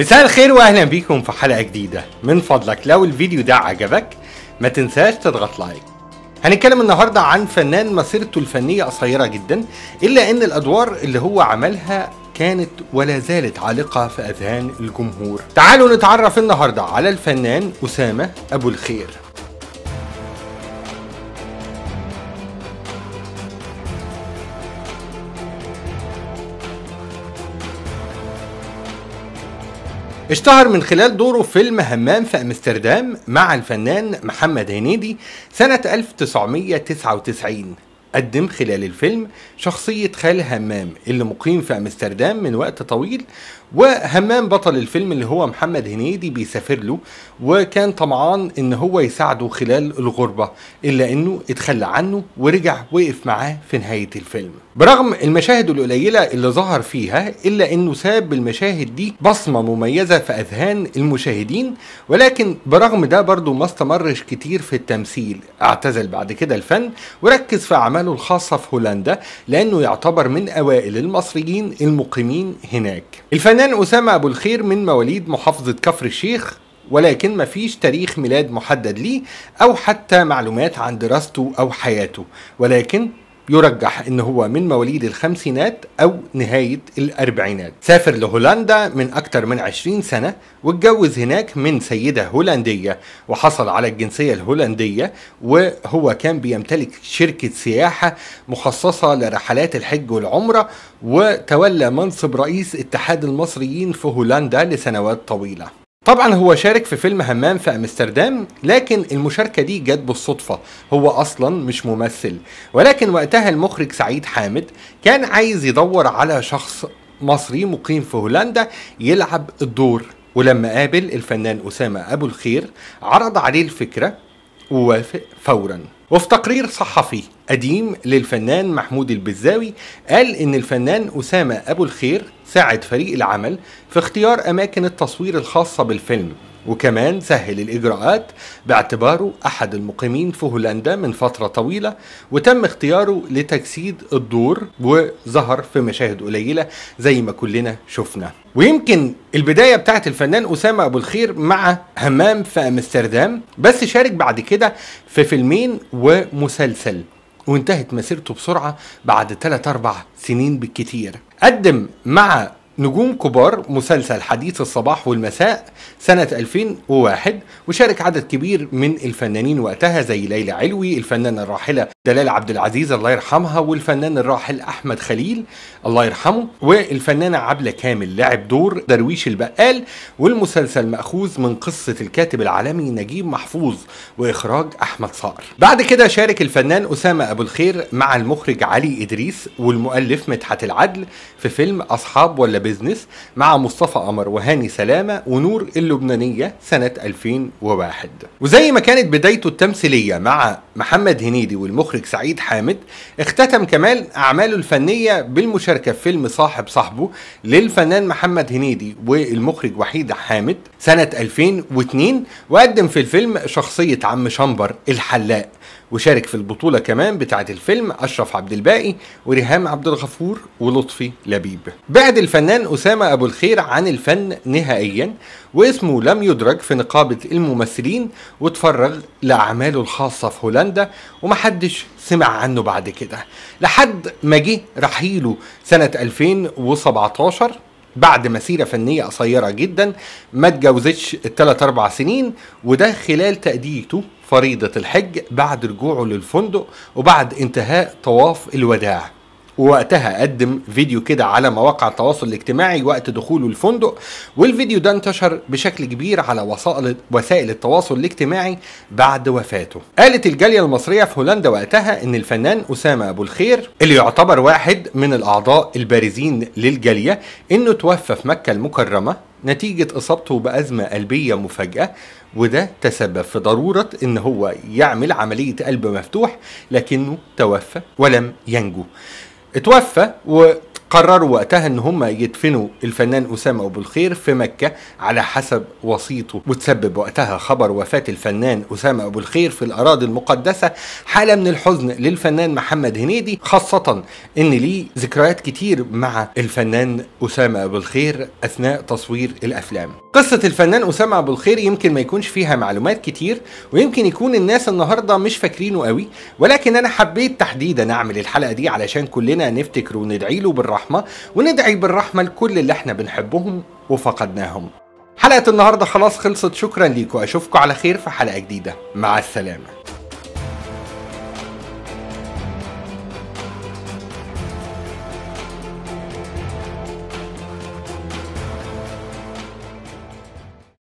مساء الخير واهلا بيكم في حلقه جديده من فضلك لو الفيديو ده عجبك ما تنساش تضغط لايك هنتكلم النهارده عن فنان مسيرته الفنيه قصيره جدا الا ان الادوار اللي هو عملها كانت ولا زالت عالقة في أذهان الجمهور تعالوا نتعرف النهاردة على الفنان أسامة أبو الخير اشتهر من خلال دوره فيلم همام في امستردام مع الفنان محمد هنيدي سنة 1999 قدم خلال الفيلم شخصية خال همام اللي مقيم في أمستردام من وقت طويل وهمام بطل الفيلم اللي هو محمد هنيدي بيسافر له وكان طمعان إن هو يساعده خلال الغربة إلا إنه اتخلى عنه ورجع وقف معاه في نهاية الفيلم برغم المشاهد القليلة اللي ظهر فيها إلا إنه ساب المشاهد دي بصمة مميزة في أذهان المشاهدين ولكن برغم ده برضه ما استمرش كتير في التمثيل اعتزل بعد كده الفن وركز في أعمال أعماله الخاصة في هولندا لأنه يعتبر من أوائل المصريين المقيمين هناك الفنان أسامة أبو الخير من مواليد محافظة كفر الشيخ ولكن مفيش تاريخ ميلاد محدد ليه أو حتى معلومات عن دراسته أو حياته ولكن يرجح ان هو من مواليد الخمسينات او نهاية الاربعينات سافر لهولندا من اكتر من 20 سنة واتجوز هناك من سيدة هولندية وحصل على الجنسية الهولندية وهو كان بيمتلك شركة سياحة مخصصة لرحلات الحج والعمرة وتولى منصب رئيس اتحاد المصريين في هولندا لسنوات طويله طبعا هو شارك في فيلم همام في امستردام لكن المشاركة دي جت بالصدفة هو اصلا مش ممثل ولكن وقتها المخرج سعيد حامد كان عايز يدور على شخص مصري مقيم في هولندا يلعب الدور ولما قابل الفنان أسامة أبو الخير عرض عليه الفكرة ووافق فورا وفي تقرير صحفي قديم للفنان محمود البزاوي قال إن الفنان أسامة أبو الخير ساعد فريق العمل في اختيار أماكن التصوير الخاصة بالفيلم وكمان سهل الإجراءات باعتباره أحد المقيمين في هولندا من فترة طويلة وتم اختياره لتجسيد الدور وظهر في مشاهد قليلة زي ما كلنا شفنا ويمكن البداية بتاعت الفنان أسامة أبو الخير مع همام في أمستردام بس شارك بعد كده في فيلمين ومسلسل وانتهت مسيرته بسرعة بعد 3 4 سنين بالكتير قدم مع نجوم كبار مسلسل حديث الصباح والمساء سنة 2001 وشارك عدد كبير من الفنانين وقتها زي ليلى علوي الفنانة الراحلة دلال عبد العزيز الله يرحمها والفنان الراحل أحمد خليل الله يرحمه والفنانة عبلة كامل لعب دور درويش البقال والمسلسل مأخوذ من قصة الكاتب العالمي نجيب محفوظ وإخراج أحمد صقر بعد كده شارك الفنان أسامة أبو الخير مع المخرج علي إدريس والمؤلف مدحت العدل في فيلم أصحاب ولا بيزنس مع مصطفى قمر وهاني سلامة ونور اللبنانية سنة 2001 وزي ما كانت بدايته التمثيلية مع محمد هنيدي والمخرج سعيد حامد اختتم كمال أعماله الفنية بالمشاركة في فيلم صاحب صاحبه للفنان محمد هنيدي والمخرج وحيد حامد سنة 2002 وقدم في الفيلم شخصية عم شنبر الحلاق وشارك في البطولة كمان بتاعة الفيلم أشرف عبد الباقي وريهام عبد الغفور ولطفي لبيب. بعد الفنان أسامة أبو الخير عن الفن نهائيا واسمه لم يدرج في نقابة الممثلين وتفرغ لأعماله الخاصة في هولندا ومحدش سمع عنه بعد كده لحد ما جه رحيله سنة 2017 بعد مسيرة فنية قصيرة جدا ما اتجوزتش الثلاث أربع سنين وده خلال تأديته فريضة الحج بعد رجوعه للفندق وبعد انتهاء طواف الوداع ووقتها قدم فيديو كده على مواقع التواصل الاجتماعي وقت دخوله الفندق والفيديو ده انتشر بشكل كبير على وسائل وسائل التواصل الاجتماعي بعد وفاته. قالت الجاليه المصريه في هولندا وقتها ان الفنان اسامه ابو الخير اللي يعتبر واحد من الاعضاء البارزين للجاليه انه توفى في مكه المكرمه نتيجة إصابته بأزمة قلبية مفاجئة وده تسبب في ضرورة إن هو يعمل عملية قلب مفتوح لكنه توفى ولم ينجو اتوفى و قرروا وقتها ان هم يدفنوا الفنان اسامه ابو الخير في مكه على حسب وصيته وتسبب وقتها خبر وفاه الفنان اسامه ابو الخير في الاراضي المقدسه حاله من الحزن للفنان محمد هنيدي خاصه ان ليه ذكريات كتير مع الفنان اسامه ابو الخير اثناء تصوير الافلام قصة الفنان أسامة أبو الخير يمكن ما يكونش فيها معلومات كتير ويمكن يكون الناس النهاردة مش فاكرينه قوي ولكن أنا حبيت تحديدا أعمل الحلقة دي علشان كلنا نفتكره له بالرحمة الرحمة وندعي بالرحمة لكل اللي احنا بنحبهم وفقدناهم حلقة النهاردة خلاص خلصت شكرا ليكم أشوفكم على خير في حلقة جديدة مع السلامة